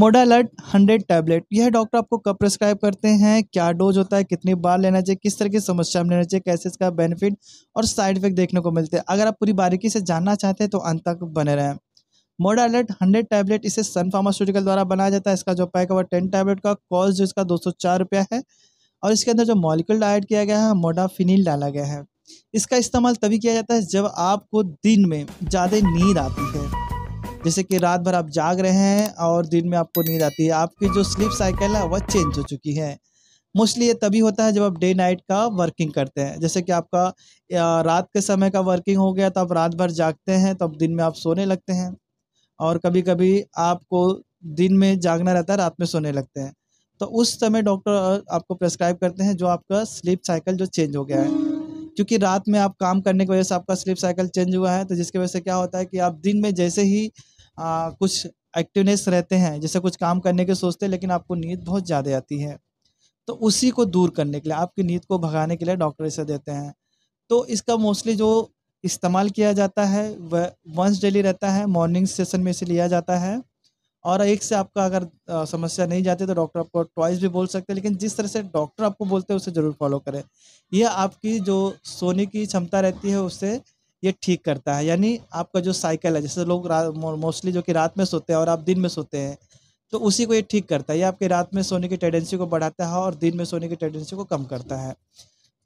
मोडालट hundred tablet यह doctor आपको कब प्रिस्क्राइब करते हैं क्या डोज होता है कितनी बार लेना चाहिए किस तरह की समस्या में लेना चाहिए कैसे इसका बेनिफिट और साइड इफेक्ट देखने को मिलते हैं अगर आप पूरी बारीकी से जानना चाहते हैं तो अंत तक बने रहें मोडा अलर्ट हंड्रेड टैबलेट इसे सन फार्मास्यूटिकल द्वारा बनाया जाता है इसका जो पैक है वह टेन टैबलेट का कॉस्ट जो इसका दो सौ चार रुपया है और इसके अंदर जो मॉलिकल डाइड किया गया है मोडाफिनिल डाला गया है इसका इस्तेमाल तभी किया जाता है जब आपको दिन में ज़्यादा नींद आती है जैसे कि रात भर आप जाग रहे हैं और दिन में आपको नींद आती है आपकी जो स्लीप साइकिल है वह चेंज हो चुकी है मोस्टली ये तभी होता है जब आप डे नाइट का वर्किंग करते हैं जैसे कि आपका रात के समय का वर्किंग हो गया तो आप रात भर जागते हैं तो अब दिन में आप सोने लगते हैं और कभी कभी आपको दिन में जागना रहता है रात में सोने लगते हैं तो उस समय डॉक्टर आपको प्रेस्क्राइब करते हैं जो आपका स्लीप साइकिल जो चेंज हो गया है क्योंकि रात में आप काम करने की वजह से आपका स्लीप साइकिल चेंज हुआ है तो जिसकी वजह से क्या होता है कि आप दिन में जैसे ही आ, कुछ एक्टिवनेस रहते हैं जैसे कुछ काम करने के सोचते हैं लेकिन आपको नींद बहुत ज़्यादा आती है तो उसी को दूर करने के लिए आपकी नींद को भगाने के लिए डॉक्टर इसे देते हैं तो इसका मोस्टली जो इस्तेमाल किया जाता है वह वंस डेली रहता है मॉर्निंग सेशन में इसे लिया जाता है और एक से आपका अगर समस्या नहीं जाती तो डॉक्टर आपको ट्वाइस भी बोल सकते हैं लेकिन जिस तरह से डॉक्टर आपको बोलते हैं उसे ज़रूर फॉलो करें यह आपकी जो सोने की क्षमता रहती है उससे ये ठीक करता है यानी आपका जो साइकिल है जैसे लोग मोस्टली जो कि रात में सोते हैं और आप दिन में सोते हैं तो उसी को ये ठीक करता है ये आपके रात में सोने की टेंडेंसी को बढ़ाता है और दिन में सोने की टेंडेंसी को कम करता है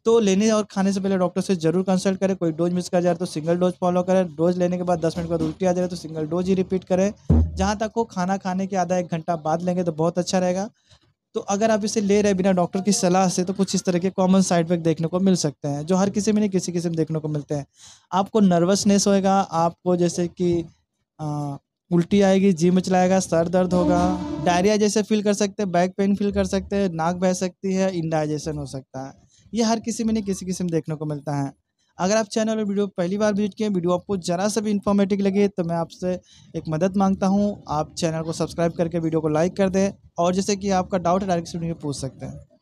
तो लेने और खाने से पहले डॉक्टर से जरूर कंसल्ट करें कोई डोज मिस कर जाए तो सिंगल डोज फॉलो करें डोज लेने के बाद दस मिनट के बाद उल्टी आ जाए तो सिंगल डोज ही रिपीट करें जहाँ तक वो खाना खाने के आधा एक घंटा बाद लेंगे तो बहुत अच्छा रहेगा तो अगर आप इसे ले रहे बिना डॉक्टर की सलाह से तो कुछ इस तरह के कॉमन साइड इफेक्ट देखने को मिल सकते हैं जो हर किसी में नहीं किसी किसी में देखने को मिलते हैं आपको नर्वसनेस होएगा आपको जैसे कि उल्टी आएगी जी मचलाएगा सर दर्द होगा डायरिया जैसे फील कर सकते हैं बैक पेन फील कर सकते हैं नाक बह सकती है इनडाइजेशन हो सकता है ये हर किसी में नहीं किसी किसी में देखने को मिलता है अगर आप चैनल और वीडियो पहली बार विजिट किए वीडियो आपको ज़रा सा भी इन्फॉर्मेटिव लगे तो मैं आपसे एक मदद मांगता हूँ आप चैनल को सब्सक्राइब करके वीडियो को लाइक कर दें और जैसे कि आपका डाउट है डायरेक्ट स्टूडेंट में पूछ सकते हैं